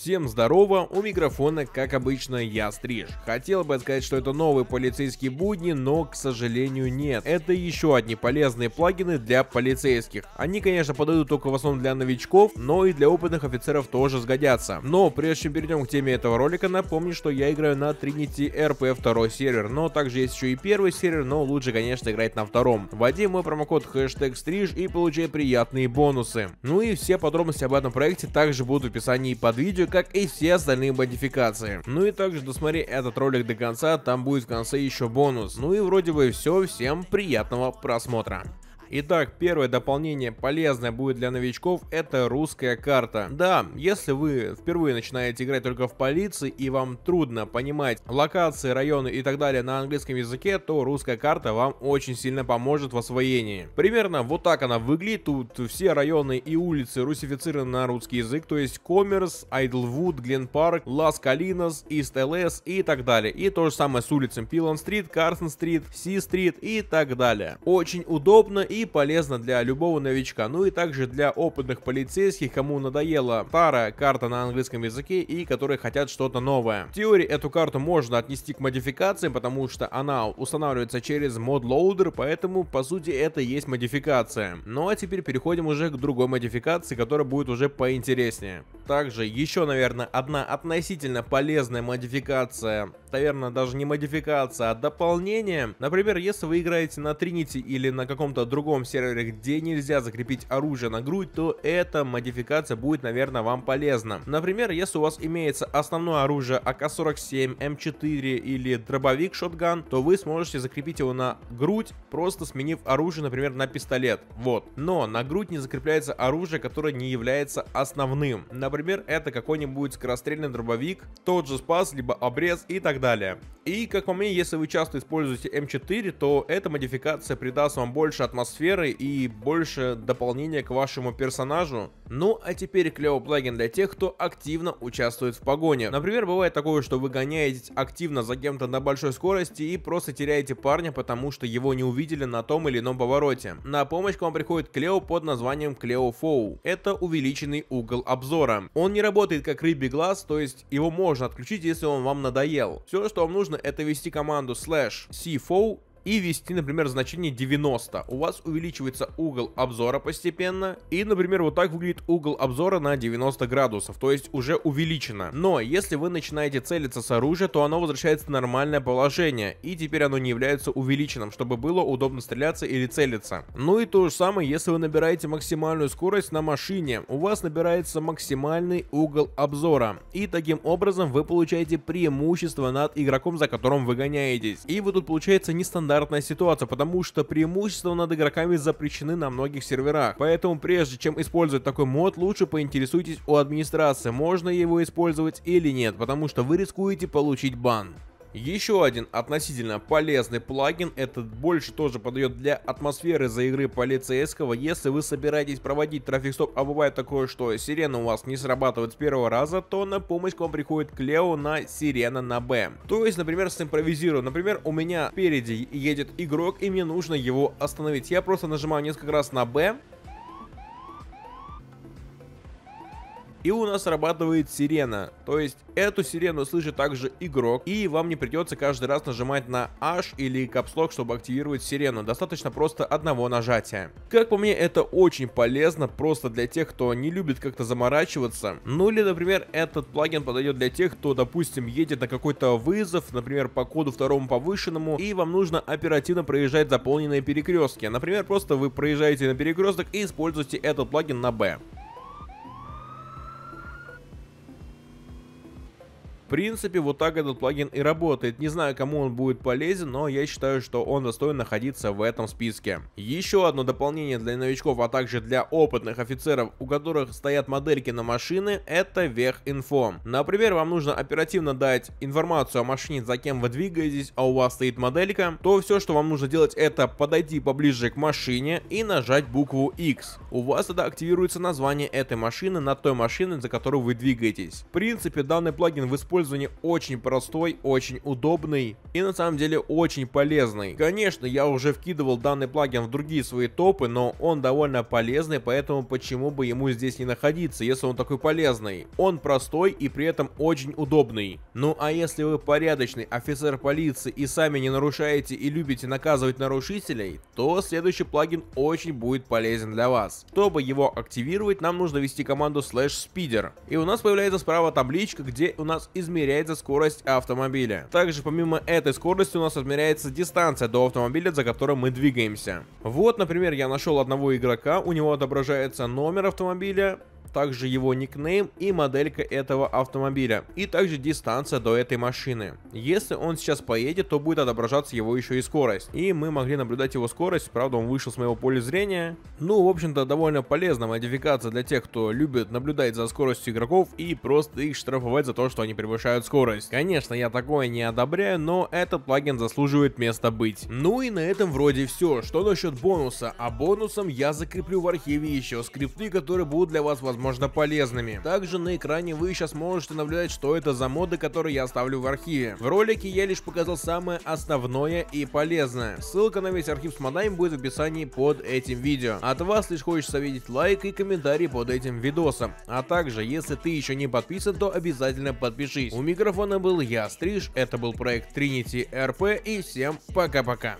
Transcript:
Всем здорово, у микрофона, как обычно, я Стриж. Хотел бы сказать, что это новые полицейские будни, но, к сожалению, нет. Это еще одни полезные плагины для полицейских. Они, конечно, подойдут только в основном для новичков, но и для опытных офицеров тоже сгодятся. Но, прежде чем перейдем к теме этого ролика, напомню, что я играю на Trinity RP 2 сервер, но также есть еще и первый сервер, но лучше, конечно, играть на втором. Вводи мой промокод хэштег Стриж и получай приятные бонусы. Ну и все подробности об этом проекте также будут в описании под видео, как и все остальные модификации. Ну и также досмотри этот ролик до конца, там будет в конце еще бонус. Ну и вроде бы все, всем приятного просмотра. Итак, первое дополнение полезное будет для новичков, это русская карта. Да, если вы впервые начинаете играть только в полиции и вам трудно понимать локации, районы и так далее на английском языке, то русская карта вам очень сильно поможет в освоении. Примерно вот так она выглядит, тут все районы и улицы русифицированы на русский язык, то есть Коммерс, Айдлвуд, Глен Парк, Лас Калинос, Ист ЛС и так далее. И то же самое с улицами Пилон Стрит, Карсон Стрит, Си Стрит и так далее. Очень удобно и и полезно для любого новичка, ну и также для опытных полицейских, кому надоела старая карта на английском языке и которые хотят что-то новое. В теории эту карту можно отнести к модификации, потому что она устанавливается через модлоудер, поэтому по сути это и есть модификация. Ну а теперь переходим уже к другой модификации, которая будет уже поинтереснее. Также еще, наверное, одна относительно полезная модификация, наверное, даже не модификация, а дополнение. Например, если вы играете на Trinity или на каком-то другом сервере, где нельзя закрепить оружие на грудь, то эта модификация будет, наверное, вам полезна. Например, если у вас имеется основное оружие АК-47, М4 или дробовик шотган, то вы сможете закрепить его на грудь, просто сменив оружие, например, на пистолет. Вот. Но на грудь не закрепляется оружие, которое не является основным. Например, например, это какой-нибудь скорострельный дробовик, тот же спас, либо обрез и так далее. И, как по мне, если вы часто используете М4, то эта модификация придаст вам больше атмосферы и больше дополнения к вашему персонажу. Ну, а теперь клевый плагин для тех, кто активно участвует в погоне. Например, бывает такое, что вы гоняетесь активно за кем-то на большой скорости и просто теряете парня, потому что его не увидели на том или ином повороте. На помощь к вам приходит Клео под названием Клео Фоу. Это увеличенный угол обзора он не работает как рыбий глаз, то есть его можно отключить, если он вам надоел. Все, что вам нужно, это вести команду slash cfo и ввести, например, значение 90. У вас увеличивается угол обзора постепенно. И, например, вот так выглядит угол обзора на 90 градусов, то есть уже увеличено. Но если вы начинаете целиться с оружия, то оно возвращается в нормальное положение. И теперь оно не является увеличенным, чтобы было удобно стреляться или целиться. Ну и то же самое, если вы набираете максимальную скорость на машине. У вас набирается максимальный угол обзора. И таким образом вы получаете преимущество над игроком, за которым вы гоняетесь. И вы тут получается нестандартно нестандартная ситуация, потому что преимущества над игроками запрещены на многих серверах. Поэтому прежде чем использовать такой мод, лучше поинтересуйтесь у администрации, можно его использовать или нет, потому что вы рискуете получить бан. Еще один относительно полезный плагин, этот больше тоже подойдет для атмосферы за игры полицейского, если вы собираетесь проводить трафик стоп, а бывает такое, что сирена у вас не срабатывает с первого раза, то на помощь к вам приходит Клео на сирена на Б. То есть, например, симпровизирую, например, у меня впереди едет игрок и мне нужно его остановить. Я просто нажимаю несколько раз на Б, и у нас срабатывает сирена. То есть эту сирену слышит также игрок, и вам не придется каждый раз нажимать на H или капслок, чтобы активировать сирену. Достаточно просто одного нажатия. Как по мне, это очень полезно просто для тех, кто не любит как-то заморачиваться. Ну или, например, этот плагин подойдет для тех, кто, допустим, едет на какой-то вызов, например, по коду второму повышенному, и вам нужно оперативно проезжать заполненные перекрестки. Например, просто вы проезжаете на перекресток и используете этот плагин на B. принципе, вот так этот плагин и работает. Не знаю, кому он будет полезен, но я считаю, что он достоин находиться в этом списке. Еще одно дополнение для новичков, а также для опытных офицеров, у которых стоят модельки на машины, это вех-инфо. Например, вам нужно оперативно дать информацию о машине, за кем вы двигаетесь, а у вас стоит моделька, то все, что вам нужно делать, это подойти поближе к машине и нажать букву X. У вас тогда активируется название этой машины на той машине, за которую вы двигаетесь. В принципе, данный плагин в использовании использования очень простой, очень удобный и на самом деле очень полезный. Конечно, я уже вкидывал данный плагин в другие свои топы, но он довольно полезный, поэтому почему бы ему здесь не находиться, если он такой полезный? Он простой и при этом очень удобный. Ну а если вы порядочный офицер полиции и сами не нарушаете и любите наказывать нарушителей, то следующий плагин очень будет полезен для вас. Чтобы его активировать, нам нужно ввести команду slash speeder. И у нас появляется справа табличка, где у нас из измеряется скорость автомобиля. Также помимо этой скорости у нас измеряется дистанция до автомобиля, за которым мы двигаемся. Вот, например, я нашел одного игрока, у него отображается номер автомобиля, также его никнейм и моделька этого автомобиля, и также дистанция до этой машины. Если он сейчас поедет, то будет отображаться его еще и скорость. И мы могли наблюдать его скорость, правда он вышел с моего поля зрения. Ну, в общем-то, довольно полезная модификация для тех, кто любит наблюдать за скоростью игроков и просто их штрафовать за то, что они превышают скорость. Конечно, я такое не одобряю, но этот плагин заслуживает места быть. Ну и на этом вроде все. Что насчет бонуса? А бонусом я закреплю в архиве еще скрипты, которые будут для вас возможны возможно полезными. Также на экране вы сейчас можете наблюдать, что это за моды, которые я оставлю в архиве. В ролике я лишь показал самое основное и полезное. Ссылка на весь архив с модами будет в описании под этим видео. От вас лишь хочется видеть лайк и комментарий под этим видосом. А также, если ты еще не подписан, то обязательно подпишись. У микрофона был я, Стриж, это был проект Trinity RP и всем пока-пока.